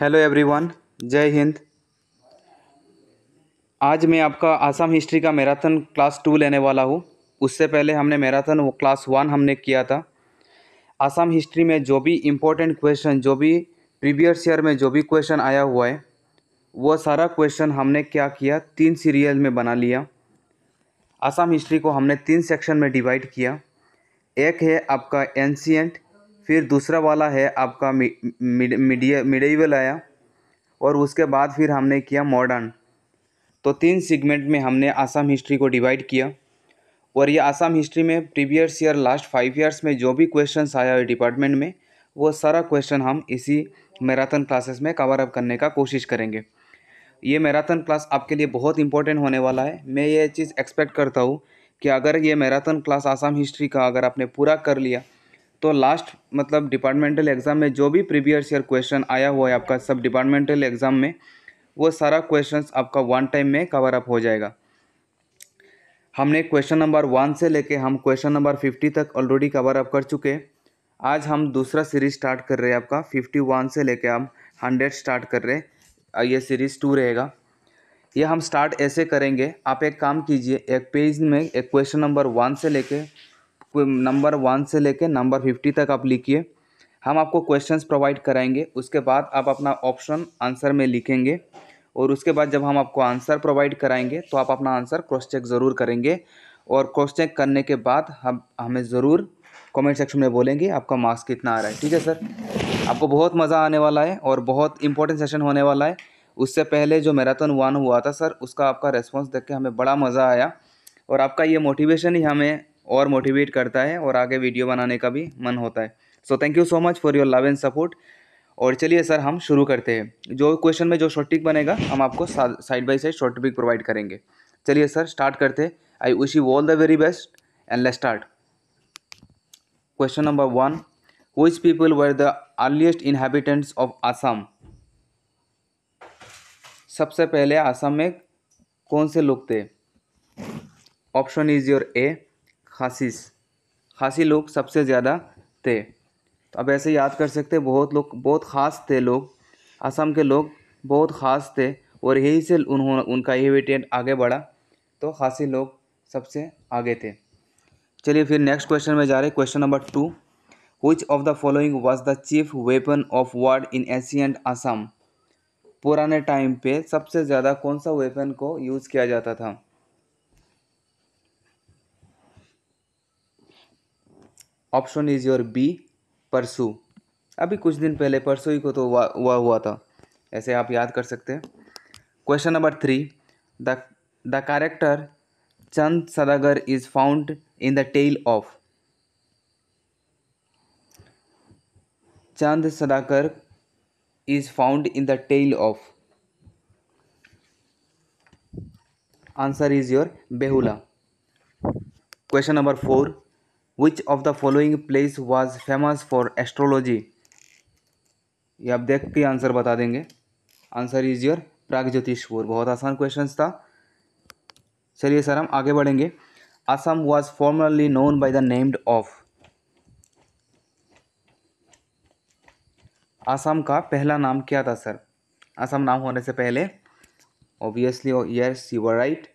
Hello everyone जय हिंद आज मैं आपका आसाम हिस्ट्री का मैराथन क्लास टू लेने वाला हूँ उससे पहले हमने मैराथन क्लास वन हमने किया था आसाम हिस्ट्री में जो भी इम्पोर्टेंट क्वेश्चन जो भी प्रीवियस ईयर में जो भी क्वेश्चन आया हुआ है वो सारा क्वेश्चन हमने क्या किया तीन सीरियल में बना लिया आसाम हिस्ट्री को हमने तीन सेक्शन में डिवाइड किया एक है आपका एनशियंट फिर दूसरा वाला है आपका मिडिएवल आया और उसके बाद फिर हमने किया मॉडर्न तो तीन सेगमेंट में हमने आसाम हिस्ट्री को डिवाइड किया और ये आसाम हिस्ट्री में previous year last five years में जो भी क्वेश्चन आया है डिपार्टमेंट में वो सारा क्वेश्चन हम इसी मैराथन क्लासेस में कवर अप करने का कोशिश करेंगे ये मैराथन क्लास आपके लिए बहुत इंपॉर्टेंट होने वाला है मैं ये चीज़ एक्सपेक्ट करता हूँ कि अगर ये मैराथन क्लास आसाम हिस्ट्री का अगर आपने पूरा कर लिया तो लास्ट मतलब डिपार्टमेंटल एग्ज़ाम में जो भी प्रीवियस ईयर क्वेश्चन आया हुआ है आपका सब डिपार्टमेंटल एग्ज़ाम में वो सारा क्वेश्चन आपका वन टाइम में कवर अप हो जाएगा हमने क्वेश्चन नंबर वन से लेके हम क्वेश्चन नंबर फिफ्टी तक ऑलरेडी कवर अप कर चुके आज हम दूसरा सीरीज स्टार्ट कर रहे हैं आपका फिफ्टी वन से लेके हम हंड्रेड स्टार्ट कर रहे हैं ये सीरीज़ टू रहेगा ये हम स्टार्ट ऐसे करेंगे आप एक काम कीजिए एक पेज में एक क्वेश्चन नंबर वन से लेके नंबर वन से लेकर नंबर फिफ्टी तक आप लिखिए हम आपको क्वेश्चंस प्रोवाइड कराएंगे उसके बाद आप अपना ऑप्शन आंसर में लिखेंगे और उसके बाद जब हम आपको आंसर प्रोवाइड कराएंगे तो आप अपना आंसर क्रॉस चेक ज़रूर करेंगे और क्रॉस चेक करने के बाद हम हमें ज़रूर कमेंट सेक्शन में बोलेंगे आपका मार्क्स कितना आ रहा है ठीक है सर आपको बहुत मज़ा आने वाला है और बहुत इंपॉर्टेंट सेशन होने वाला है उससे पहले जो मैराथन वन हुआ था सर उसका आपका रेस्पॉन्स देख के हमें बड़ा मज़ा आया और आपका ये मोटिवेशन ही हमें और मोटिवेट करता है और आगे वीडियो बनाने का भी मन होता है so thank you so much for your love and support और चलिए सर हम शुरू करते हैं जो क्वेश्चन में जो शॉर्ट टिक बनेगा हम आपको side by side short tick provide करेंगे चलिए सर स्टार्ट करते हैं I wish you all the very best and let start question number one which people were the earliest inhabitants of Assam सबसे पहले आसाम में कौन से लोग थे option is your A Khasis Khasi लोग सबसे ज़्यादा थे तो अब ऐसे याद कर सकते बहुत लोग बहुत ख़ास थे लोग असम के लोग बहुत ख़ास थे और यही से उन्होंने उनका यही वेटेंट आगे बढ़ा तो खासी लोग सबसे आगे थे चलिए फिर नेक्स्ट क्वेश्चन में जा रहे question number two which of the following was the chief weapon of war in ancient Assam पुराने टाइम पे सबसे ज़्यादा कौन सा वेपन को यूज़ किया जाता था option is your B parsu अभी कुछ दिन पहले परसों ही को तो हुआ हुआ था ऐसे आप याद कर सकते हैं question number three the the character Chand Sadagar is found in the tale of Chand Sadakar is found in the tale of answer is your Behula question number four which of the following place was famous for astrology ये आप देख के answer बता देंगे answer is your Prag Jyotishpur बहुत आसान question था चलिए सर हम आगे बढ़ेंगे Assam was formerly known by the named of Assam का पहला नाम क्या था सर असम नाम होने से पहले obviously yes you are right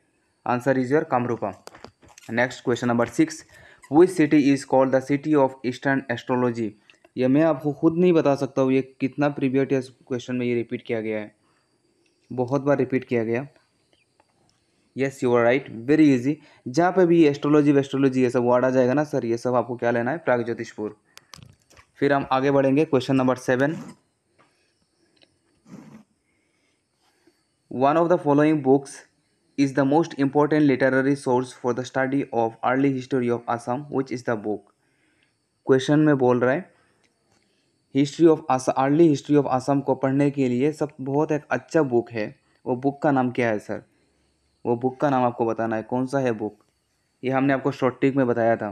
answer is your Kamrupa next question number six which city is called the city of eastern astrology यह मैं आपको खुद नहीं बता सकता हूँ ये कितना प्रीवियट क्वेश्चन में ये रिपीट किया गया है बहुत बार रिपीट किया गया yes you are right very easy जहाँ पे भी एस्ट्रोलॉजी वेस्ट्रोलॉजी ये सब वर्ड आ जाएगा ना सर ये सब आपको क्या लेना है प्राग ज्योतिषपुर फिर हम आगे बढ़ेंगे question number seven one of the following books is the most important literary source for the study of early history of Assam, which is the book question में बोल रहा है history of Assam early history of Assam को पढ़ने के लिए सब बहुत एक अच्छा बुक है वो बुक का नाम क्या है सर वो बुक का नाम आपको बताना है कौन सा है बुक ये हमने आपको शॉर्ट टिक में बताया था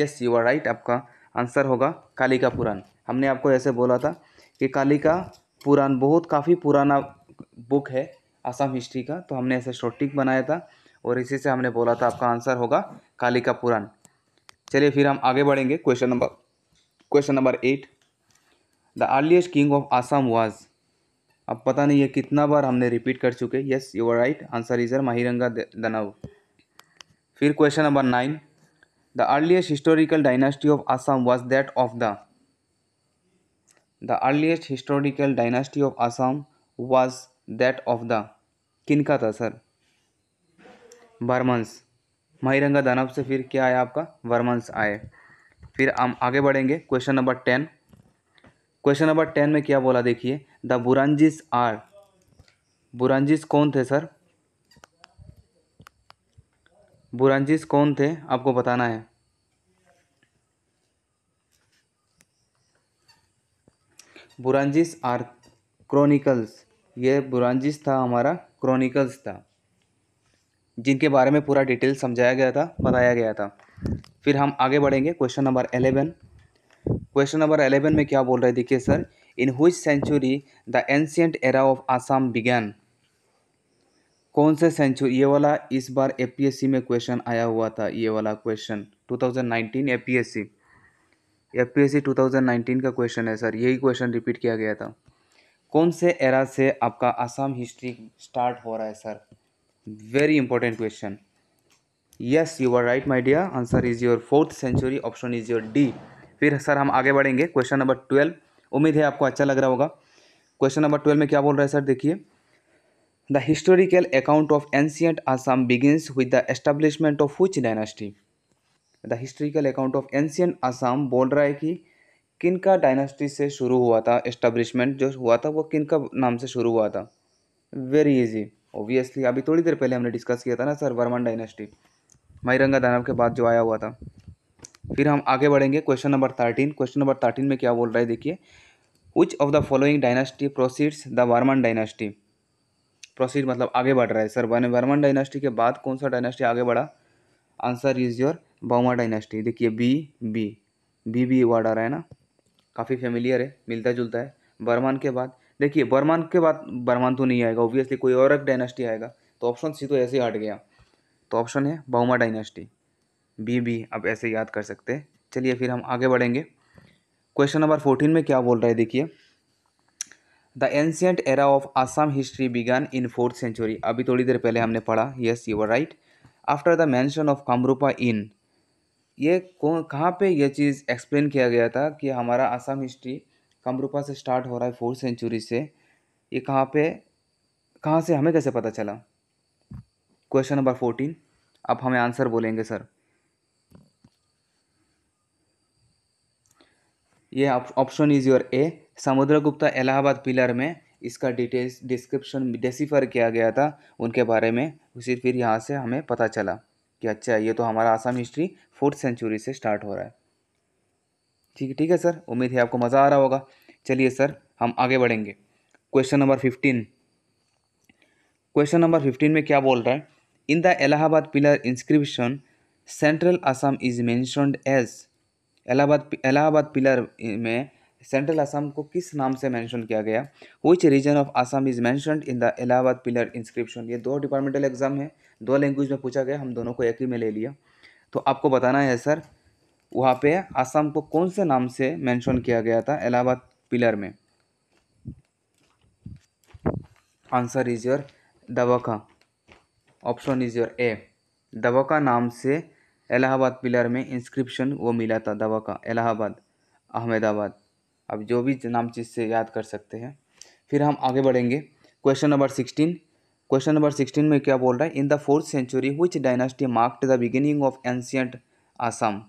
यस यू आर राइट आपका आंसर होगा कालिका पुराण हमने आपको ऐसे बोला था कि कालिका पुराण बहुत काफ़ी पुराना बुक है आसाम हिस्ट्री का तो हमने ऐसे शॉर्टिक बनाया था और इसी से हमने बोला था आपका आंसर होगा कालिका पुराण चलिए फिर हम आगे बढ़ेंगे question number question number eight the earliest king of Assam was अब पता नहीं ये कितना बार हमने रिपीट कर चुके yes you are right answer is Mahiranga Danav फिर question number nine the earliest historical dynasty of Assam was that of the the earliest historical dynasty of Assam was that of the किन का था सर वर्मंस महिरंगा दानव से फिर क्या आया आपका वर्मंस आए फिर हम आगे बढ़ेंगे question number ten question number ten में क्या बोला देखिए द बुरंजिस आर बुरंजिस कौन थे सर बुरंजिस कौन थे आपको बताना है बुरंजिस आर क्रॉनिकल्स ये बुरंजिस था हमारा क्रॉनिकल्स था जिनके बारे में पूरा डिटेल समझाया गया था बताया गया था फिर हम आगे बढ़ेंगे question number eleven question number eleven में क्या बोल रहे हैं देखिए sir in which century the ancient era of Assam began कौन से सेंचुरी ये वाला इस बार एपीएससी में क्वेश्चन आया हुआ था ये वाला क्वेश्चन 2019 एपीएससी एपीएससी 2019 का क्वेश्चन है सर यही क्वेश्चन रिपीट किया गया था कौन से एरा से आपका आसाम हिस्ट्री स्टार्ट हो रहा है sir very important question yes you are right my dear answer is your fourth century option is your D फिर सर हम आगे बढ़ेंगे क्वेश्चन नंबर ट्वेल्व उम्मीद है आपको अच्छा लग रहा होगा क्वेश्चन नंबर ट्वेल्व में क्या बोल रहा है सर देखिए the historical account of ancient Assam begins with the establishment of which dynasty the historical account of ancient Assam बोल रहा है कि किनका डायनेस्टी से शुरू हुआ था एस्टेब्लिशमेंट जो हुआ था वो किनका नाम से शुरू हुआ था वेरी इजी ओबियसली अभी थोड़ी देर पहले हमने डिस्कस किया था ना सर वर्मन डायनेस्टी माईरंगा दानव के बाद जो आया हुआ था फिर हम आगे बढ़ेंगे question number thirteen question number thirteen में क्या बोल रहा है देखिए which of the following dynasty proceeds the Varman dynasty proceed मतलब आगे बढ़ रहा है सर वन वर्मन डायनेस्टी के बाद कौन सा डायनेस्टी आगे बढ़ा answer is your Bhauma dynasty देखिए B B B B word आ रहा है ना काफ़ी फेमिलियर है मिलता जुलता है बर्मान के बाद देखिए बर्मान के बाद बर्मान तो नहीं आएगा ऑब्वियसली कोई और एक डायनेस्टी आएगा तो ऑप्शन सी तो ऐसे ही हट गया तो ऑप्शन है बहुमा डायनेस्टी बी बी आप ऐसे याद कर सकते हैं चलिए फिर हम आगे बढ़ेंगे क्वेश्चन नंबर फोर्टीन में क्या बोल रहा है देखिए the ancient era of Assam history began in fourth century अभी थोड़ी देर पहले हमने पढ़ा yes you are right after the mention of Kamarupa in ये कौन कहाँ पे ये चीज़ एक्सप्लेन किया गया था कि हमारा असम हिस्ट्री कमरूपा से स्टार्ट हो रहा है फोर्थ सेंचुरी से ये कहाँ पे कहाँ से हमें कैसे पता चला क्वेश्चन नंबर फोर्टीन अब हमें आंसर बोलेंगे सर ये option is your A Samudragupta Allahabad pillar में इसका डिटेल्स डिस्क्रिप्शन डेसीफर किया गया था उनके बारे में उसी फिर यहाँ से हमें पता चला कि अच्छा ये तो हमारा आसाम हिस्ट्री फोर्थ सेंचुरी से स्टार्ट हो रहा है ठीक है ठीक है सर उम्मीद है आपको मज़ा आ रहा होगा चलिए सर हम आगे बढ़ेंगे question number fifteen question number fifteen में क्या बोल रहा है in the Allahabad pillar inscription central Assam is mentioned as Allahabad Allahabad pillar में सेंट्रल असम को किस नाम से मेंशन किया गया which region of Assam is mention in the Allahabad pillar inscription ये दो डिपार्टमेंटल एग्जाम है दो लैंग्वेज में पूछा गया हम दोनों को एक ही में ले लिया तो आपको बताना है सर वहाँ पे असम को कौन से नाम से मेंशन किया गया था इलाहाबाद पिलर में answer is your Davaka option is your A Davaka नाम से इलाहाबाद पिलर में इंस्क्रिप्शन वो मिला था दवाका इलाहाबाद अहमदाबाद अब जो भी नाम चीज़ से याद कर सकते हैं फिर हम आगे बढ़ेंगे question number sixteen question number sixteen में क्या बोल रहा है in the fourth century which dynasty marked the beginning of ancient Assam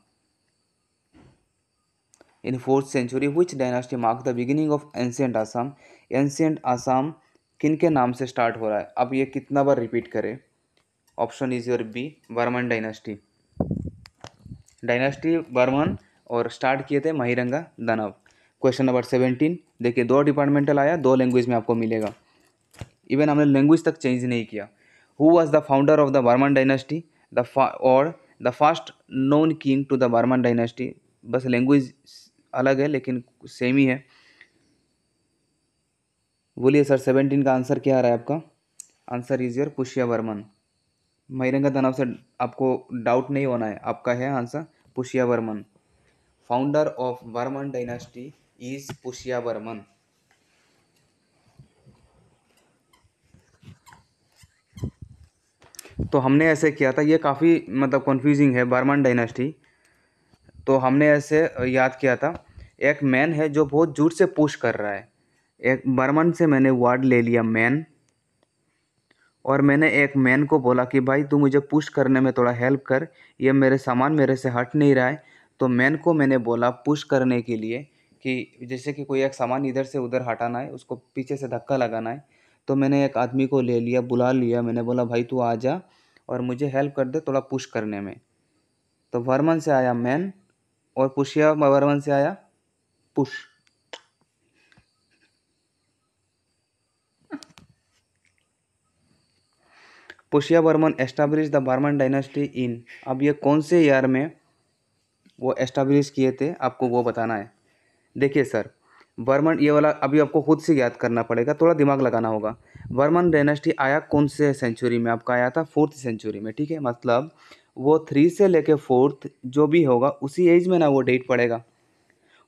in fourth century which dynasty mark the beginning of ancient Assam ancient Assam किन के नाम से स्टार्ट हो रहा है अब ये कितना बार रिपीट करें option is your B Varman dynasty dynasty Barman और स्टार्ट किए थे महिरंगा दानव क्वेश्चन नंबर सेवेंटीन देखिए दो डिपार्टमेंटल आया दो लैंग्वेज में आपको मिलेगा इवन हमने लैंग्वेज तक चेंज नहीं किया who was the founder of the Barman dynasty the और the first known king to the Barman dynasty बस लैंग्वेज अलग है लेकिन सेम ही है बोलिए सर सेवेंटीन का आंसर क्या आ रहा है आपका answer is your Pushya Varman Mahiranga तनाव से आपको डाउट नहीं होना है आपका है answer Pushya Varman founder of Varman dynasty is Pushya Barman तो हमने ऐसे किया था ये काफ़ी मतलब कन्फ्यूजिंग है बर्मन डायनेस्टी तो हमने ऐसे याद किया था एक मैन है जो बहुत जोर से पुश कर रहा है एक बर्मन से मैंने वार्ड ले लिया मैन और मैंने एक मैन को बोला कि भाई तू मुझे पुश करने में थोड़ा हेल्प कर ये मेरे सामान मेरे से हट नहीं रहा है तो मैन को मैंने बोला पुश करने के लिए कि जैसे कि कोई एक सामान इधर से उधर हटाना है उसको पीछे से धक्का लगाना है तो मैंने एक आदमी को ले लिया बुला लिया मैंने बोला भाई तू आ जा और मुझे हेल्प कर दे थोड़ा पुश करने में तो वर्मन से आया मैन और पुशिया वर्मन से आया पुश Pushya Barman establish the Barman dynasty in अब ये कौन से ईयर में वो एस्टाब्लिश किए थे आपको वो बताना है देखिए सर वर्मन ये वाला अभी आपको खुद से याद करना पड़ेगा थोड़ा दिमाग लगाना होगा वर्मन डायनेस्टी आया कौन से सेंचुरी में आपका आया था फोर्थ सेंचुरी में ठीक है मतलब वो थ्री से लेके फोर्थ जो भी होगा उसी एज में ना वो डेट पड़ेगा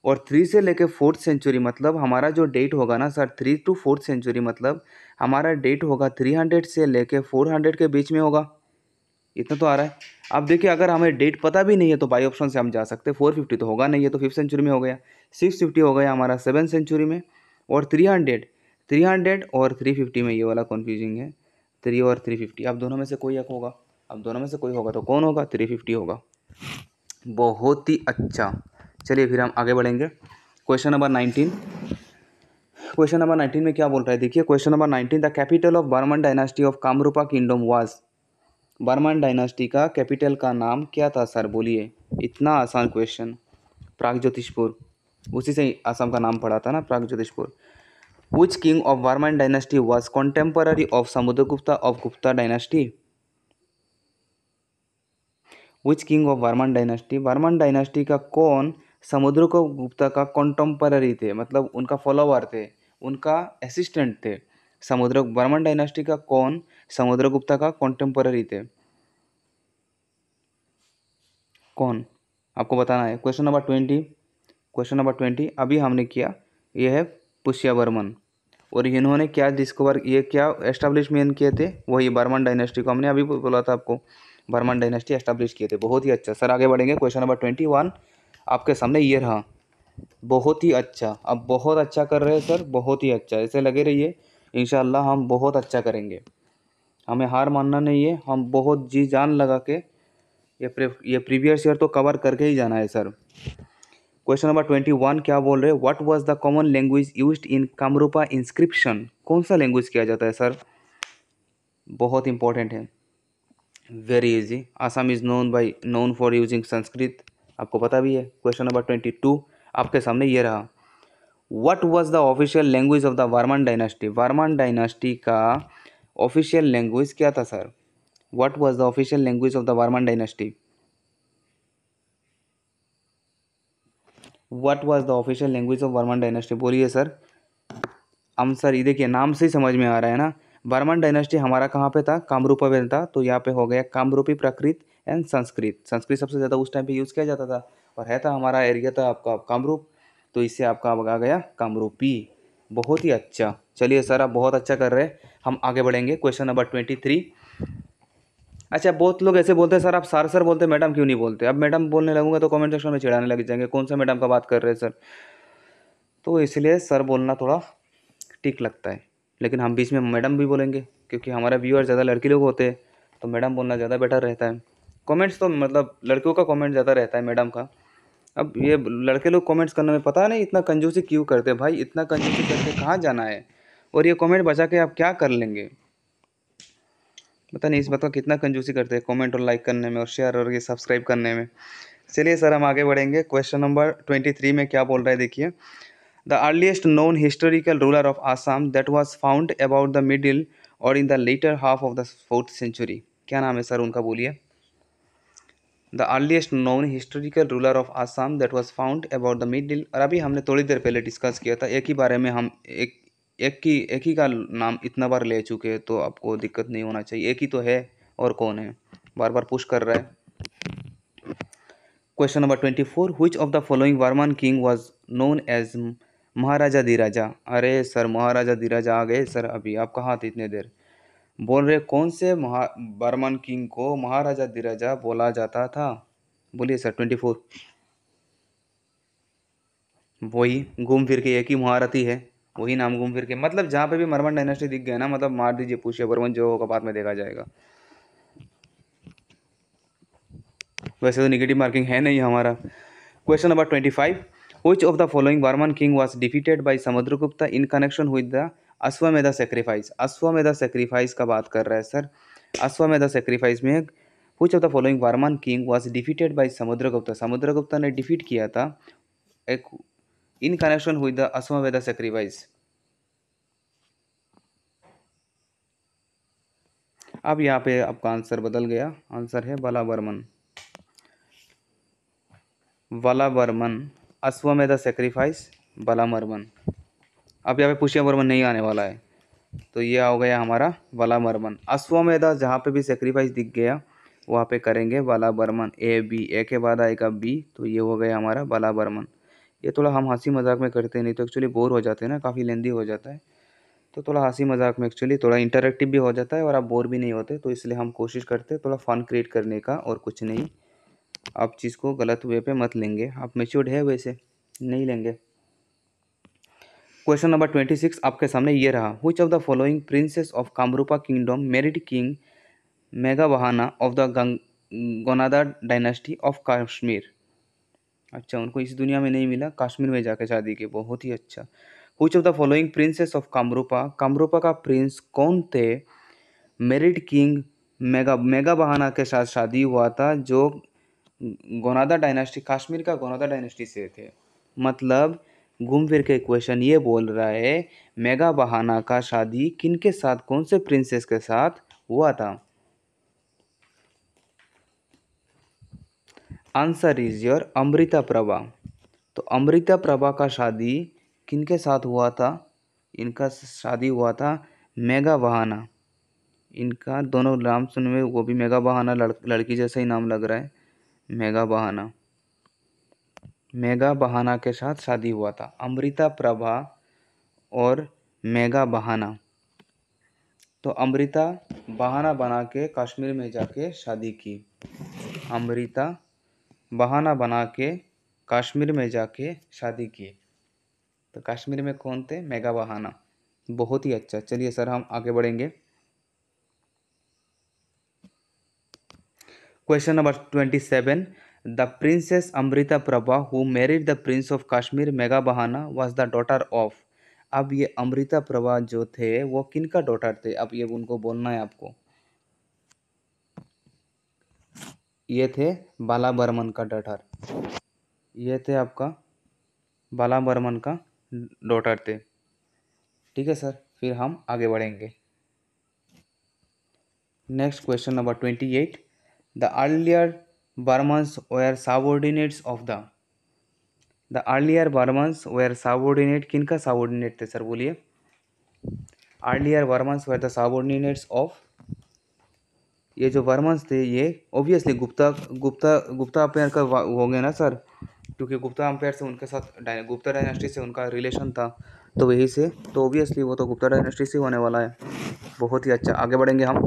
और थ्री से लेके फोर्थ सेंचुरी मतलब हमारा जो डेट होगा ना sir three two fourth century मतलब हमारा डेट होगा थ्री हंड्रेड से लेके फोर हंड्रेड के बीच में होगा इतना तो आ रहा है अब देखिए अगर हमें डेट पता भी नहीं है तो बाई ऑप्शन से हम जा सकते हैं फोर फिफ्टी तो होगा नहीं है तो फिफ्थ सेंचुरी में हो गया सिक्स फिफ्टी हो गया हमारा सेवन सेंचुरी में और थ्री हंड्रेड थ्री हंड्रेड और थ्री फिफ्टी में ये वाला कन्फ्यूजिंग है थ्री और थ्री फिफ्टी अब दोनों में से कोई एक होगा अब दोनों में से कोई होगा तो कौन होगा थ्री फिफ्टी होगा बहुत ही अच्छा चलिए फिर हम आगे बढ़ेंगे question number nineteen question number nineteen में क्या बोल रहा है देखिए question number nineteen the capital of Barman dynasty of Kamarupa kingdom was Barman dynasty का कैपिटल का नाम क्या था सर बोलिए इतना आसान क्वेश्चन प्राग ज्योतिषपुर उसी से असम का नाम पड़ा था ना Prag Jyotishpur which king of Varman dynasty was contemporary of Samudragupta of Gupta dynasty which king of Varman dynasty Varman dynasty का कौन समुद्र को गुप्ता का कॉन्टेम्पररी थे मतलब उनका फॉलोअर थे उनका असिस्टेंट थे समुद्र वर्मन डायनास्टी का कौन समुद्रगुप्ता का कॉन्टेम्पररी थे कौन आपको बताना है question number twenty question number twenty अभी हमने किया ये है पुष्या बर्मन और इन्होंने क्या डिस्कवर ये क्या एस्टाब्लिशमेंट किए थे वही बर्मन डायनेस्टी को हमने अभी बोला था आपको बर्मन डायनेस्टी एस्टाब्लिश किए थे बहुत ही अच्छा सर आगे बढ़ेंगे क्वेश्चन नंबर ट्वेंटी वन आपके सामने ये रहा बहुत ही अच्छा अब बहुत अच्छा कर रहे हैं सर बहुत ही अच्छा ऐसे लगे रहिए इन हम बहुत अच्छा करेंगे हमें हार मानना नहीं है हम बहुत जी जान लगा के ये ये प्रीवियस ईयर तो कवर करके ही जाना है sir question number twenty one क्या बोल रहे what was the common language used in Kamarupa inscription कौन सा लैंग्वेज किया जाता है सर बहुत इंपॉर्टेंट है very easy Assam is known by known for using Sanskrit आपको पता भी है क्वेश्चन नंबर ट्वेंटी टू आपके सामने ये रहा what was the official language of the Varman dynasty Varman dynasty का ऑफिशियल लैंग्वेज क्या था sir what was the official language of the Varman dynasty what was the official language of Varman dynasty बोलिए sir हम sir ये देखिए नाम से ही समझ में आ रहा है ना वर्मन डायनेस्टी हमारा कहाँ पे था कामरूप में था तो यहाँ पे हो गया कामरूपी प्रकृत एंड संस्कृत संस्कृत सबसे ज़्यादा उस टाइम पे यूज़ किया जाता था और है था हमारा एरिया था आपका कामरूप तो इससे आपका आ गया कामरूपी बहुत ही अच्छा चलिए सर आप बहुत अच्छा कर रहे हैं हम आगे बढ़ेंगे क्वेश्चन नंबर ट्वेंटी थ्री अच्छा बहुत लोग ऐसे बोलते हैं सर आप सार सर बोलते हैं मैडम क्यों नहीं बोलते अब मैडम बोलने लगूंगा तो कमेंट सेक्शन में चिढ़ाने लग जाएंगे कौन सा मैडम का बात कर रहे हैं सर तो इसलिए सर बोलना थोड़ा ठीक लगता है लेकिन हम बीच में मैडम भी बोलेंगे क्योंकि हमारे व्यूअर ज़्यादा लड़की लोग होते हैं तो मैडम बोलना ज़्यादा बेटर रहता है कॉमेंट्स तो मतलब लड़कियों का कॉमेंट ज़्यादा रहता है मैडम का अब ये लड़के लोग कमेंट्स करने में पता नहीं इतना कंजूसी क्यों करते भाई इतना कंजूसी करके कहाँ जाना है और ये कमेंट बचा के आप क्या कर लेंगे पता नहीं इस बात का कितना कंजूसी करते हैं कमेंट और लाइक करने में और शेयर और ये सब्सक्राइब करने में चलिए सर हम आगे बढ़ेंगे क्वेश्चन नंबर ट्वेंटी थ्री में क्या बोल रहा है देखिए the earliest known historical ruler of Assam that was found about the middle or in the later half of the fourth century क्या नाम है सर उनका बोलिए the earliest known historical ruler of Assam that was found about the middle or अभी हमने थोड़ी देर पहले डिस्कस किया था एक ही बारे में हम एक एक ही एक ही का नाम इतना बार ले चुके हैं तो आपको दिक्कत नहीं होना चाहिए एक ही तो है और कौन है बार बार पुश कर रहा है question number twenty four which of the following Varman king was known as Maharaja Dhiraja अरे सर महाराजा धीराजा आ गए सर अभी आप कहाँ थे इतने देर बोल रहे कौन से महा वर्मन किंग को महाराजा धीराजा बोला जाता था बोलिए सर ट्वेंटी फोर वही घूम फिर के एक ही महारथी है वही नाम घूम फिर के मतलब जहाँ पे भी मरमन डायनेस्टी दिख गए ना मतलब मार दीजिए पूछिए वर्मन जो होगा बाद में देखा जाएगा वैसे तो निगेटिव मार्किंग है नहीं हमारा question number twenty five which of the following Varman king was defeated by Samudragupta in connection with the Ashvamedha sacrifice Ashvamedha sacrifice का बात कर रहा है सर अश्वमेधा सेक्रीफाइस में which of the following Varman king was defeated by Samudragupta Samudragupta ने डिफीट किया था एक in connection with the Aswamedha sacrifice. अब यहाँ पे आपका आंसर बदल गया आंसर है बला बर्मन वला बर्मन अश्वमेधा सेक्रीफाइस बला मर्मन अब यहाँ पे पुष्य वर्मन नहीं आने वाला है तो ये हो गया हमारा वला मर्मन अश्वमेधा जहाँ पे भी सेक्रीफाइस दिख गया वहाँ पे करेंगे बला बर्मन ए बी ए के बाद आएगा बी तो ये हो गया हमारा बला बर्मन ये थोड़ा हम हंसी मजाक में करते नहीं तो एक्चुअली बोर हो जाते हैं ना काफ़ी लेंदी हो जाता है तो थोड़ा हंसी मजाक में एक्चुअली थोड़ा इंटरेक्टिव भी हो जाता है और आप बोर भी नहीं होते तो इसलिए हम कोशिश करते हैं थोड़ा फ़न क्रिएट करने का और कुछ नहीं आप चीज़ को गलत वे पे मत लेंगे आप मेच्योर्ड है वैसे नहीं लेंगे क्वेश्चन नंबर ट्वेंटी सिक्स आपके सामने ये रहा which of the following princess of Kamarupa kingdom married king Megha Vahana of the Gonanda dynasty of Kashmir अच्छा उनको इस दुनिया में नहीं मिला कश्मीर में जाकर शादी की बहुत ही अच्छा which of the following princess of Kamarupa Kamarupa का प्रिंस कौन थे मेरिड किंग मेगा मेगा बहाना के साथ शादी हुआ था जो गोनादा डायनेस्टी कश्मीर का गोनादा डायनेस्टी से थे मतलब घूम फिर के क्वेश्चन ये बोल रहा है मेगा बहाना का शादी किन के साथ कौन से प्रिंसेस के साथ हुआ था answer is your Amrita Prabha तो अमृता प्रभा का शादी किनके साथ हुआ था इनका शादी हुआ था मेगा बहाना इनका दोनों नाम सुन में वो भी मेगा बहाना लड़, लड़की जैसा ही नाम लग रहा है मेगा बहाना मेगा बहाना के साथ शादी हुआ था अमृता प्रभा और मेगा बहाना तो अमृता बहाना बना के कश्मीर में जाके शादी की अमृता बहाना बना के कश्मीर में जाके शादी किए तो कश्मीर में कौन थे मेगा बहाना बहुत ही अच्छा चलिए सर हम आगे बढ़ेंगे question number twenty seven the princess Amrita Prabha who married the prince of Kashmir Megha Vahana was the daughter of अब ये अमृता प्रभा जो थे वो किन का डॉटर थे अब ये उनको बोलना है आपको ये थे बाला बर्मन का डॉटर ये थे आपका बाला बर्मन का डॉटर थे ठीक है सर फिर हम आगे बढ़ेंगे next question number twenty eight the earlier Barmans were subordinates of the the earlier Barmans were subordinate किन का सबॉर्डिनेट थे सर बोलिए earlier Barmans were the subordinates of ये जो वर्मंस थे ये ओबियसली गुप्ता गुप्ता गुप्ता अम्पायर का होंगे ना सर क्योंकि गुप्ता अम्पायर से उनके साथ गुप्ता डायनेस्टी से उनका रिलेशन था तो वही से तो ओबियसली वो तो गुप्ता डायनेस्टी से होने वाला है बहुत ही अच्छा आगे बढ़ेंगे हम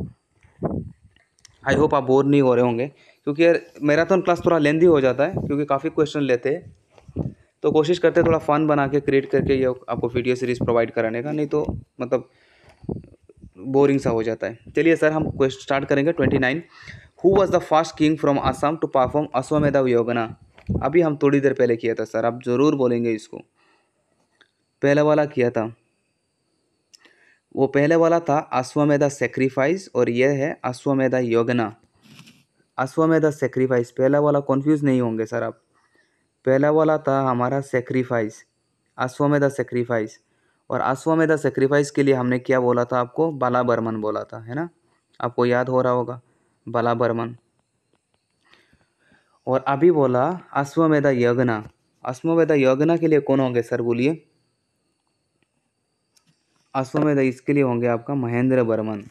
आई होप आप बोर नहीं हो रहे होंगे क्योंकि यार मैराथन क्लास तो थोड़ा लेंदी हो जाता है क्योंकि काफ़ी क्वेश्चन लेते हैं तो कोशिश करते थोड़ा फ़न बना के क्रिएट करके ये आपको वीडियो सीरीज़ प्रोवाइड कराने का नहीं तो मतलब बोरिंग सा हो जाता है चलिए सर हम क्वेश्चन स्टार्ट करेंगे twenty nine who was the first king from Assam to perform Ashvamedha योगना अभी हम थोड़ी देर पहले किया था सर आप ज़रूर बोलेंगे इसको पहला वाला किया था वो पहले वाला था अश्वमेधा सेक्रीफाइस और यह है अश्वमेधा योगना अश्वमेधा सेक्रीफाइस पहला वाला कन्फ्यूज नहीं होंगे सर आप पहला वाला था हमारा सेक्रीफाइस अश्वमेधा सेक्रीफाइस और अश्वमेधा सेक्रीफाइस के लिए हमने क्या बोला था आपको बाला बर्मन बोला था है ना आपको याद हो रहा होगा बाला बर्मन और अभी बोला अश्वमेधा यज्ञा अश्वमेधा यज्ञा के लिए कौन होंगे सर बोलिए अश्वमेधा इसके लिए होंगे आपका महेंद्र बर्मन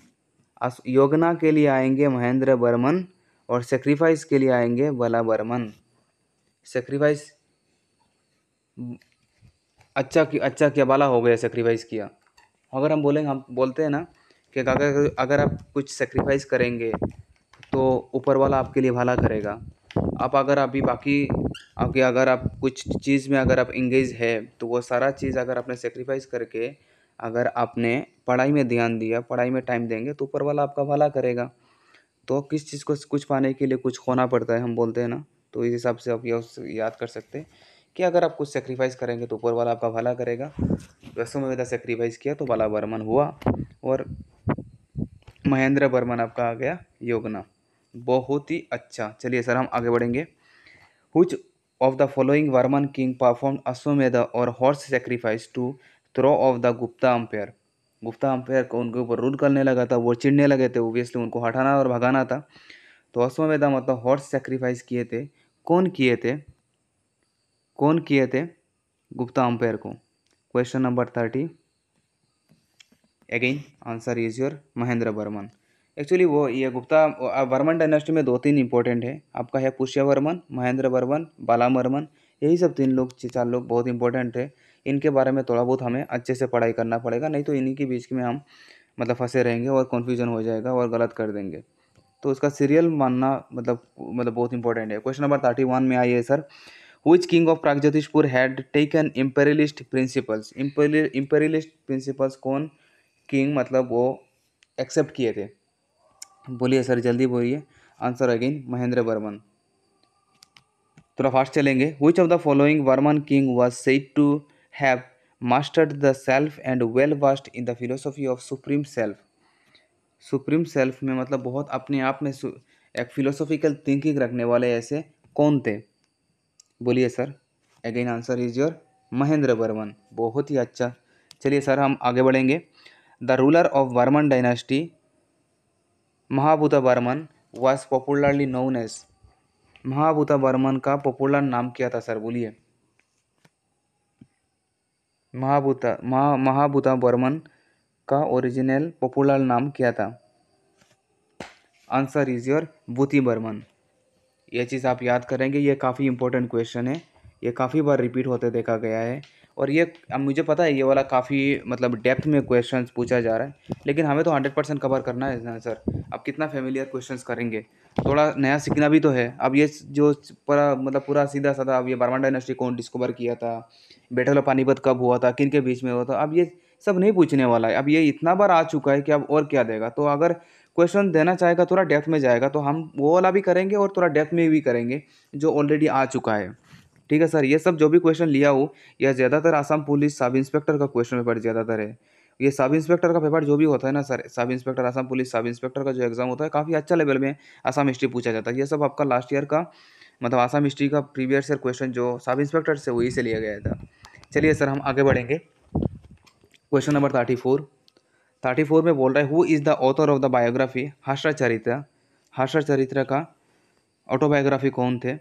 योगना के लिए आएंगे महेंद्र बर्मन और सेक्रीफाइस के लिए आएंगे बला बर्मन सेक्रीफाइस अच्छा कि अच्छा किया भला हो गया सेक्रीफाइस किया अगर हम बोलेंगे हम बोलते हैं ना कि अगर अगर आप कुछ सेक्रीफाइस करेंगे तो ऊपर वाला आपके लिए भला करेगा आप अगर अभी बाकी आपके अगर आप कुछ चीज़ में अगर आप इंगेज है तो वो सारा चीज़ अगर आपने सेक्रीफाइस करके अगर आपने पढ़ाई में ध्यान दिया पढ़ाई में टाइम देंगे तो ऊपर वाला आपका भला करेगा तो किस चीज़ को कुछ पाने के लिए कुछ खोना पड़ता है हम बोलते हैं ना तो इस हिसाब से आप यह याद कर सकते हैं कि अगर आप कुछ सेक्रीफाइस करेंगे तो ऊपर वाला आपका भला करेगा अश्वमेधा सेक्रीफाइस किया तो बाला वर्मन हुआ और महेंद्र वर्मन आपका आ गया योगना बहुत ही अच्छा चलिए सर हम आगे बढ़ेंगे which of the following Varman king perform Ashvamedh or horse sacrifice to throw of the Gupta empire Gupta empire को उनके ऊपर रूल करने लगा था वो चिड़ने लगे थे ओबियसली उनको हटाना और भगाना था तो अश्वमेधा मतलब हॉर्स सेक्रीफाइस किए थे कौन किए थे कौन किए थे गुप्ता अंपायर को question number thirty again answer is your Mahendra Varman actually वो ये गुप्ता वर्मन डायनेस्टी में दो तीन इंपॉर्टेंट है आपका है पुष्य वर्मन महेंद्र वर्मन बाला वर्मन यही सब तीन लोग चार लोग बहुत इंपॉर्टेंट है इनके बारे में थोड़ा बहुत हमें अच्छे से पढ़ाई करना पड़ेगा नहीं तो इन्हीं के बीच में हम मतलब फंसे रहेंगे और कन्फ्यूजन हो जाएगा और गलत कर देंगे तो उसका सीरियल मानना मतलब मतलब बहुत इंपॉर्टेंट है क्वेश्चन नंबर थर्टी वन में आइए sir which king of Prakjotishpur had taken imperialist principles imperialist principles कौन किंग मतलब वो एक्सेप्ट किए थे बोलिए सर जल्दी बोलिए आंसर अगेन महेंद्र वर्मन थोड़ा फास्ट चलेंगे which of the following Varman king was said to have mastered the self and well versed in the philosophy of supreme self supreme self में मतलब बहुत अपने आप में एक फिलोसॉफिकल थिंकिंग रखने वाले ऐसे कौन थे बोलिए sir again answer is your Mahendra Varman बहुत ही अच्छा चलिए सर हम आगे बढ़ेंगे the ruler of Varman dynasty Mahabhut Varman was popularly known as Mahabhut Varman का पॉपुलर नाम क्या था सर बोलिए महाभूत महा महाभूत वर्मन का ओरिजिनल पॉपुलर नाम क्या था answer is your Bhuti Varman ये चीज़ आप याद करेंगे ये काफ़ी इंपॉर्टेंट क्वेश्चन है ये काफ़ी बार रिपीट होते देखा गया है और ये अब मुझे पता है ये वाला काफ़ी मतलब डेप्थ में क्वेश्चन पूछा जा रहा है लेकिन हमें तो हंड्रेड परसेंट कवर करना है ना सर अब कितना फेमिलियर क्वेश्चन करेंगे थोड़ा नया सीखना भी तो है अब ये जो पूरा मतलब पूरा सीधा साधा अब ये बर्मा डायनेस्टी कौन डिस्कवर किया था बैटल ऑफ पानीपत कब हुआ था किन के बीच में हुआ था अब ये सब नहीं पूछने वाला है अब ये इतना बार आ चुका है कि अब और क्या देगा तो अगर क्वेश्चन देना चाहेगा थोड़ा डेप्थ में जाएगा तो हम वो वाला भी करेंगे और थोड़ा डेप्थ में भी करेंगे जो ऑलरेडी आ चुका है ठीक है सर ये सब जो भी क्वेश्चन लिया हो यह ज़्यादातर आसाम पुलिस सब इंस्पेक्टर का क्वेश्चन पेपर ज़्यादातर है ये सब इंस्पेक्टर का पेपर जो भी होता है ना sir sub inspector Assam police sub inspector का जो एग्ज़ाम होता है काफ़ी अच्छा लेवल में आसाम हिस्ट्री पूछा जाता है ये सब आपका लास्ट ईयर का मतलब आसाम हिस्ट्री का प्रीवियस ईयर क्वेश्चन जो सब इंस्पेक्टर से वही से लिया गया था चलिए सर हम आगे बढ़ेंगे question number thirty four thirty four में बोल रहा है who is the author of the biography Harshacharita हास्र चरित्र का ऑटोबायोग्राफी कौन थे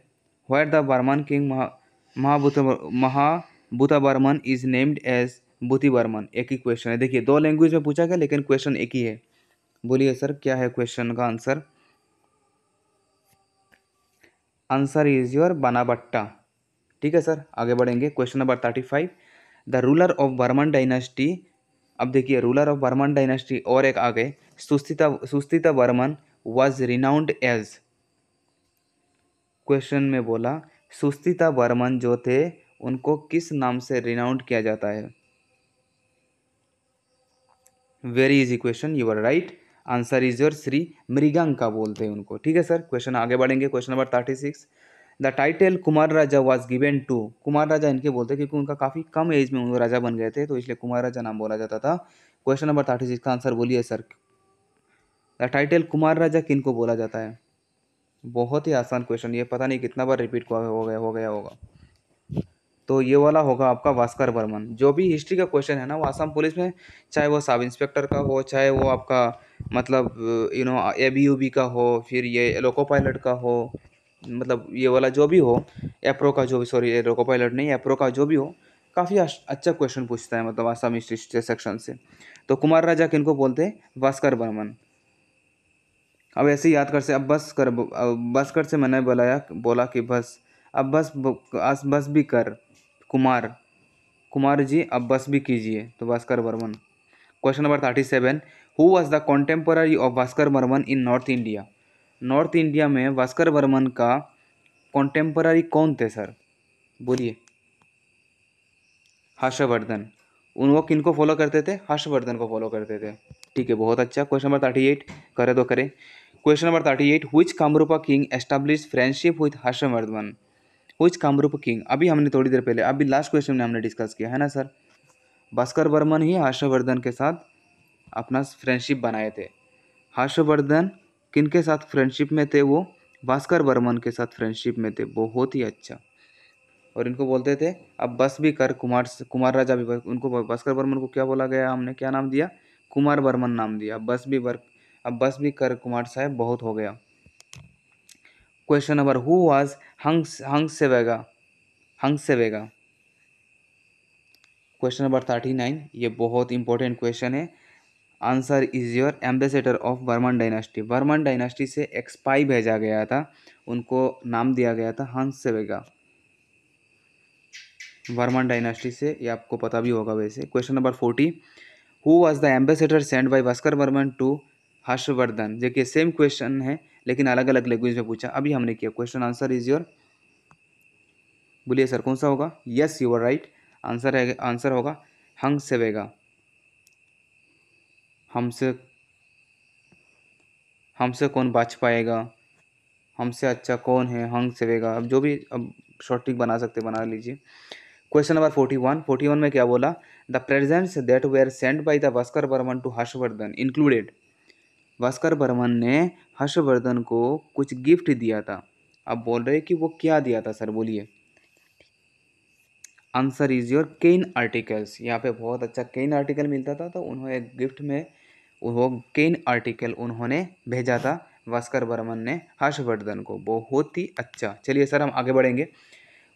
wire the Burman king Mahabhut Mahabhut Barman is named as Bhuti Barman एक ही क्वेश्चन है देखिए दो लैंग्वेज में पूछा गया लेकिन क्वेश्चन एक ही है बोलिए सर क्या है क्वेश्चन का answer answer is your Banabhatta ठीक है सर आगे बढ़ेंगे question number thirty five the ruler of Barman dynasty अब देखिए रूलर ऑफ बर्मन डायनेस्टी और एक गए Susthita Susthita Barman was renowned as question में बोला सुस्तिता बर्मन जो थे उनको किस नाम से रिनाउंड किया जाता है very easy question you are right answer is your Shri का बोलते हैं उनको ठीक है सर क्वेश्चन आगे बढ़ेंगे question number thirty six the title Kumar Raja was given to Kumar Raja इनके बोलते क्योंकि उनका काफ़ी कम एज में उनको राजा बन गए थे तो इसलिए कुमार राजा नाम बोला जाता था क्वेश्चन नंबर थर्टी सिक्स का आंसर बोलिए sir the title Kumar Raja किन को बोला जाता है बहुत ही आसान क्वेश्चन ये पता नहीं कितना बार रिपीट हो गया हो गया होगा तो ये वाला होगा आपका भास्कर वर्मन जो भी हिस्ट्री का क्वेश्चन है ना वो आसाम पुलिस में चाहे वो सब इंस्पेक्टर का हो चाहे वो आपका मतलब you know A B U B का हो फिर ये लोको पायलट का हो मतलब ये वाला जो भी हो एप्रो का जो भी सॉरी एरो को पायलट नहीं एप्रो का जो भी हो काफ़ी अच्छा क्वेश्चन पूछता है मतलब आसाम हिस्ट्री सेक्शन से तो कुमार राजा किनको बोलते हैं भास्कर बर्मन अब ऐसे ही याद कर से अब बस कर बस कर से मैंने बुलाया बोला कि बस अब बस आज बस भी कर कुमार कुमार जी अब बस भी कीजिए तो Bhaskar Barman question number thirty seven who was the contemporary of Bhaskar Barman in north India north India में भास्कर वर्मन का कॉन्टेम्पररी कौन थे सर बोलिए हर्षवर्धन उन वो किन को फॉलो करते थे हर्षवर्धन को फॉलो करते थे ठीक है बहुत अच्छा क्वेश्चन नंबर थर्टी एट करे तो करें question number thirty eight which Kamarupa king establish friendship with Harshavardhana which Kamarupa king अभी हमने थोड़ी देर पहले अभी लास्ट क्वेश्चन में हमने डिस्कस किया है ना सर भास्कर वर्मन ही हर्षवर्धन के साथ अपना फ्रेंडशिप बनाए थे हर्षवर्धन किन के साथ फ्रेंडशिप में थे वो भास्कर बर्मन के साथ फ्रेंडशिप में थे बहुत ही अच्छा और इनको बोलते थे अब बस भी कर कुमार कुमार राजा भी उनको भास्कर बर्मन को क्या बोला गया हमने क्या नाम दिया कुमार बर्मन नाम दिया अब बस भी वर्क अब बस भी कर कुमार साहब बहुत हो गया क्वेश्चन नंबर हु वाज हंग Hamsavega Hamsavega question number thirty nine ये बहुत इंपॉर्टेंट क्वेश्चन है answer is your ambassador of Barman dynasty Barman dynasty से एक स्पाई भेजा गया था उनको नाम दिया गया था हंस सेवेगा वर्मन डायनेस्टी से ये आपको पता भी होगा वैसे question number forty who was the ambassador send by Bhaskar Varman to Harshavardhana देखिए सेम क्वेश्चन है लेकिन अलग अलग लैंग्वेज में पूछा अभी हमने किया क्वेश्चन आंसर इज योर बोलिए सर कौन सा होगा yes you are right answer है आंसर होगा हंग सेवेगा हमसे हमसे कौन बच पाएगा हमसे अच्छा कौन है हंग सेवेगा अब जो भी अब शॉर्ट ट्रिक बना सकते बना लीजिए question number forty one forty one में क्या बोला the presents that were sent by the Bhaskar Barman to Harshavardhana included Bhaskar Barman ने हर्षवर्धन को कुछ गिफ्ट दिया था अब बोल रहे कि वो क्या दिया था सर बोलिए answer is your cane articles यहाँ पे बहुत अच्छा केन आर्टिकल मिलता था तो उन्होंने गिफ्ट में वो कई आर्टिकल उन्होंने भेजा था भास्कर वर्मन ने हर्षवर्धन को बहुत ही अच्छा चलिए सर हम आगे बढ़ेंगे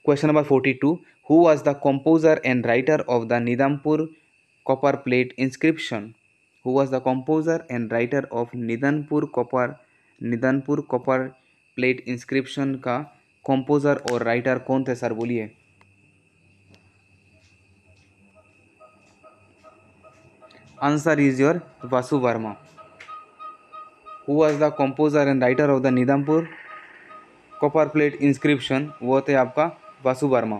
question number forty two who was the composer and writer of the Nidhanpur copper plate inscription who was the composer and writer of Nidhanpur copper Nidhanpur copper plate inscription का कंपोजर और राइटर कौन थे सर बोलिए answer is your Vasu Varma who was the composer and writer of the Nidhanpur copper plate inscription वो थे आपका Vasu Verma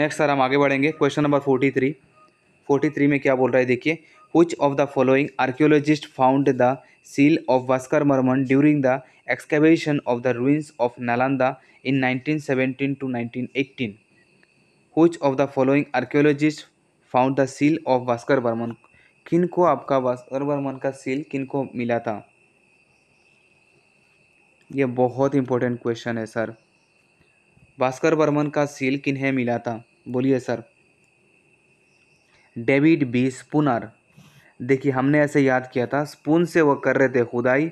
next sir हम आगे बढ़ेंगे question number forty three forty three में क्या बोल रहा है देखिए which of the following archaeologist found the seal of Bhaskar Varman during the excavation of the ruins of Nalanda in nineteen seventeen to nineteen eighteen which of the following archaeologist found the seal of Bhaskar Varman किन को आपका भास्कर वर्मन का seal किन को मिला था ये बहुत इंपॉर्टेंट क्वेश्चन है सर भास्कर वर्मन का सील किन्हें मिला था बोलिए सर डेविड बी स्पूनर देखिए हमने ऐसे याद किया था स्पून से वो कर रहे थे खुदाई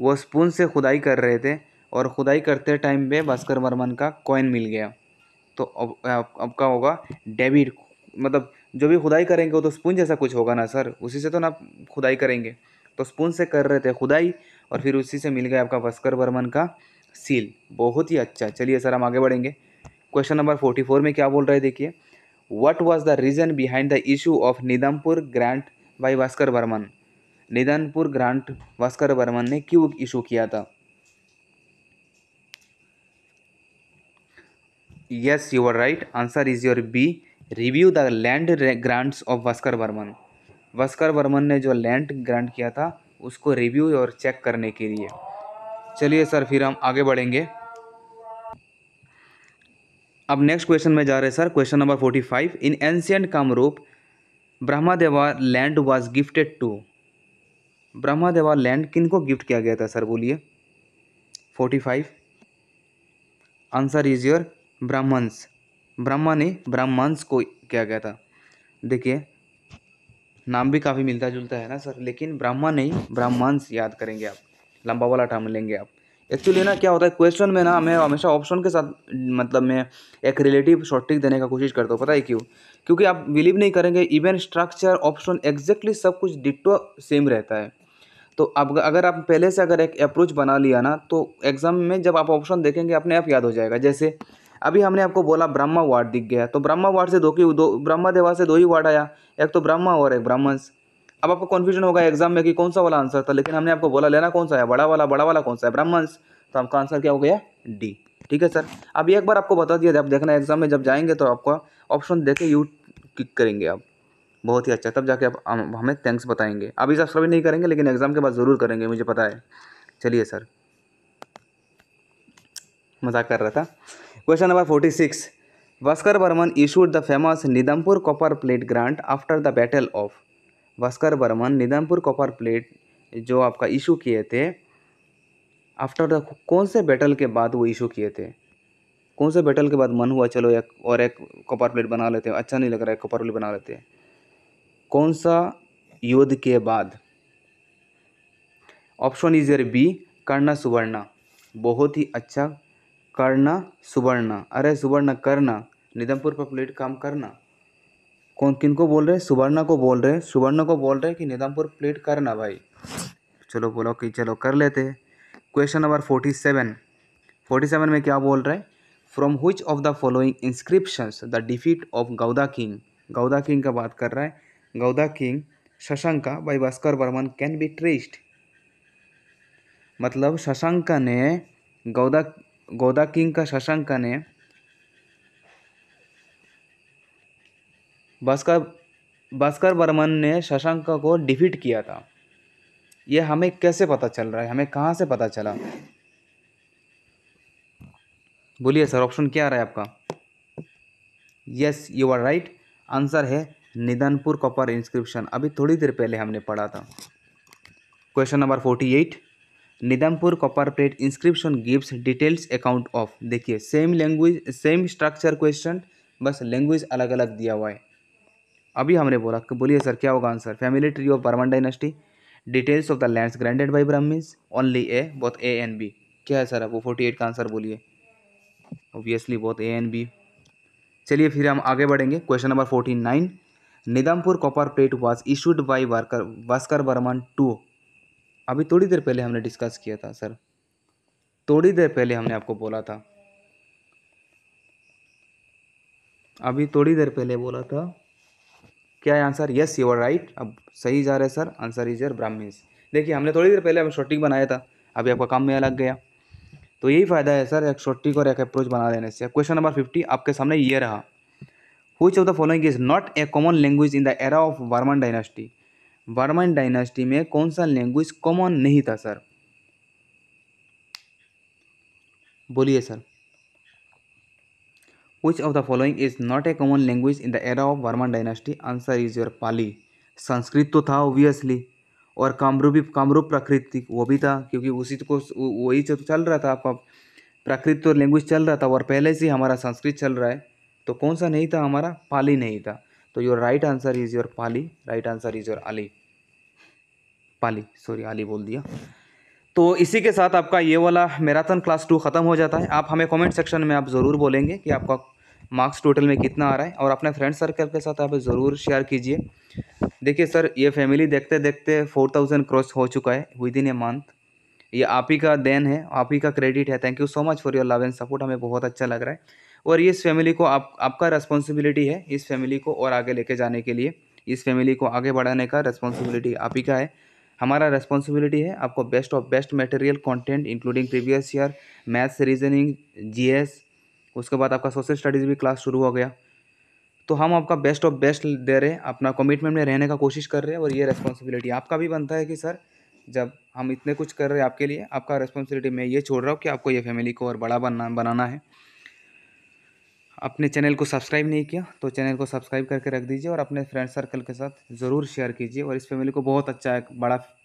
वो स्पून से खुदाई कर रहे थे और खुदाई करते टाइम पे भास्कर वर्मन का कॉइन मिल गया तो अब आपका होगा डेबिट मतलब जो भी खुदाई करेंगे वो तो स्पून जैसा कुछ होगा ना सर उसी से तो ना खुदाई करेंगे तो स्पून से कर रहे थे खुदाई और फिर उसी से मिल गया आपका वस्कर वर्मन का सील बहुत ही अच्छा चलिए सर हम आगे बढ़ेंगे क्वेश्चन नंबर फोर्टी फोर में क्या बोल रहे हैं देखिए what was the reason behind the issue of Nidhanpur grant by Bhaskar Varman Nidhanpur grant Bhaskar Varman ने क्यों इशू किया था Yes, you are right. Answer is your B. Review the land grants of Vaskar Varman. वस्कर Varman ने जो लैंड ग्रांट किया था उसको रिव्यू और चेक करने के लिए चलिए सर फिर हम आगे बढ़ेंगे अब नेक्स्ट क्वेश्चन में जा रहे sir question number forty five in ancient Kamarupa देवा लैंड वाज गिफ्टेड टू देवा लैंड किन को गिफ्ट किया गया था सर बोलिए forty five answer is your brahmins ब्रह्मा ने ब्राह्मण्स को क्या गया था देखिए नाम भी काफ़ी मिलता जुलता है ना सर लेकिन ब्राह्मा नहीं ब्राह्मण्स याद करेंगे आप लंबा वाला टर्म लेंगे आप एक्चुअली ना क्या होता है क्वेश्चन में ना मैं हमेशा ऑप्शन के साथ मतलब मैं एक रिलेटिव शॉर्ट ट्रिक देने का कोशिश करता हूँ पता है क्यों क्योंकि आप बिलीव नहीं करेंगे इवन स्ट्रक्चर ऑप्शन एग्जैक्टली सब कुछ डिटो सेम रहता है तो अब अगर आप पहले से अगर एक अप्रोच बना लिया ना तो एग्ज़ाम में जब आप ऑप्शन देखेंगे अपने आप याद हो जाएगा जैसे अभी हमने आपको बोला ब्रह्मा वार्ड दिख गया तो ब्रह्मा वार्ड से दो की दो ब्रह्मा देवा से दो ही वार्ड आया एक तो ब्रह्मा और एक ब्राह्मण अब आपको कन्फ्यूजन होगा एग्जाम में कि कौन सा वाला आंसर था लेकिन हमने आपको बोला लेना कौन सा है बड़ा वाला बड़ा वाला कौन सा है ब्राह्मण तो आपका आंसर क्या हो गया डी ठीक है सर अब एक बार आपको बता दिया जब देखना एग्जाम में जब जाएंगे तो आपका ऑप्शन देके यू क्लिक करेंगे आप बहुत ही अच्छा तब जाके आप हमें थैंक्स बताएंगे अभी सब्सक्राइब नहीं करेंगे लेकिन एग्ज़ाम के बाद ज़रूर करेंगे मुझे पता है चलिए सर मजाक कर रहा था question number forty six Bhaskar Varman issued the famous Nidhanpur copper plate grant after the battle of Bhaskar Varman Nidhanpur copper plate जो आपका इशू किए थे आफ्टर द कौन से बैटल के बाद वो इशू किए थे कौन से बैटल के बाद मन हुआ चलो एक और एक कॉपर प्लेट बना लेते हैं अच्छा नहीं लग रहा है कॉपर प्लेट बना लेते कौन सा युद्ध के बाद option is your B Karnasuvarna बहुत ही अच्छा करना सुबर्णा अरे सुबर्णा करना निदमपुर पर प्लेट काम करना कौन किन को बोल रहे हैं सुबर्णा को बोल रहे हैं सुबर्णा को बोल रहे हैं कि निदमपुर प्लेट करना भाई चलो बोलो कि चलो कर लेते हैं question number forty seven forty seven में क्या बोल रहे हैं from which of the following inscriptions the defeat of Gauda king Gauda king का बात कर रहा है Gauda king Shashanka by Bhaskar Varman can be traced मतलब शशंका ने गौदा गोदा किंग का शशंका ने भास्कर भास्कर बर्मन ने शशांक को डिफीट किया था यह हमें कैसे पता चल रहा है हमें कहाँ से पता चला बोलिए सर ऑप्शन क्या आ रहा है आपका yes you are right answer है निदानपुर कॉपर इंस्क्रिप्शन अभी थोड़ी देर पहले हमने पढ़ा था question number forty eight Nidhanpur copper plate inscription gives details account of देखिए same language same structure question बस लैंग्वेज अलग अलग दिया हुआ है अभी हमने बोला बोलिए सर क्या होगा answer family tree of Barman dynasty details of the lands granted by brahmins only A both A and B क्या है सर आप वो फोर्टी एट का आंसर बोलिए obviously both A and B चलिए फिर हम आगे बढ़ेंगे question number forty nine Nidhanpur copper plate was issued by वर्कर वस्कर वर्मन टू अभी थोड़ी देर पहले हमने डिस्कस किया था सर थोड़ी देर पहले हमने आपको बोला था अभी थोड़ी देर पहले बोला था क्या है answer yes you are right अब सही जा रहे sir answer is your brahmins देखिए हमने थोड़ी देर पहले हम शॉर्टिक बनाया था अभी आपका काम में अलग गया तो यही फ़ायदा है सर एक शॉर्टिक और एक अप्रोच बना देने से क्वेश्चन नंबर फिफ्टी आपके सामने ये रहा which of the following is not a common language in the era of Varman dynasty Varman dynasty में कौन सा लैंग्वेज कॉमन नहीं था सर बोलिए sir which of the following is not a common language in the era of Varman dynasty? Answer is your Pali Sanskrit तो था obviously और कामरूप भी कामरूप प्राकृतिक वो भी था क्योंकि उसी को वही तो चल रहा था आपका प्राकृत तो लैंग्वेज चल रहा था और पहले से हमारा संस्कृत चल रहा है तो कौन सा नहीं था हमारा पाली नहीं था तो your right answer is your Pali right answer is your Ali Pali sorry Ali बोल दिया तो इसी के साथ आपका ये वाला मैराथन क्लास टू ख़त्म हो जाता है आप हमें कमेंट सेक्शन में आप ज़रूर बोलेंगे कि आपका मार्क्स टोटल में कितना आ रहा है और अपने फ्रेंड सर्कल के साथ आप ज़रूर शेयर कीजिए देखिए सर ये फैमिली देखते देखते फोर थाउजेंड क्रॉस हो चुका है विद इन ए मंथ ये आप ही का देन है आप ही का क्रेडिट है thank you so much for your love and support हमें बहुत अच्छा लग रहा है और ये इस फैमिली को आप आपका रेस्पॉन्सिबिलिटी है इस फैमिली को और आगे लेके जाने के लिए इस फैमिली को आगे बढ़ाने का रेस्पॉन्सिबिलिटी आप ही का है हमारा रेस्पॉन्सिबिलिटी है आपको best of best material content including previous year maths reasoning GS उसके बाद आपका सोशल स्टडीज़ भी क्लास शुरू हो गया तो हम आपका बेस्ट ऑफ बेस्ट दे रहे हैं अपना कमिटमेंट में रहने का कोशिश कर रहे हैं और ये रेस्पॉन्सिबिलिटी आपका भी बनता है कि सर जब हम इतने कुछ कर रहे हैं आपके लिए आपका रेस्पॉन्सिबिलिटी मैं ये छोड़ रहा हूँ कि आपको ये फैमिली को और बड़ा बनना बनाना है अपने चैनल को सब्सक्राइब नहीं किया तो चैनल को सब्सक्राइब करके रख दीजिए और अपने फ्रेंड सर्कल के साथ ज़रूर शेयर कीजिए और इस फैमिली को बहुत अच्छा एक बड़ा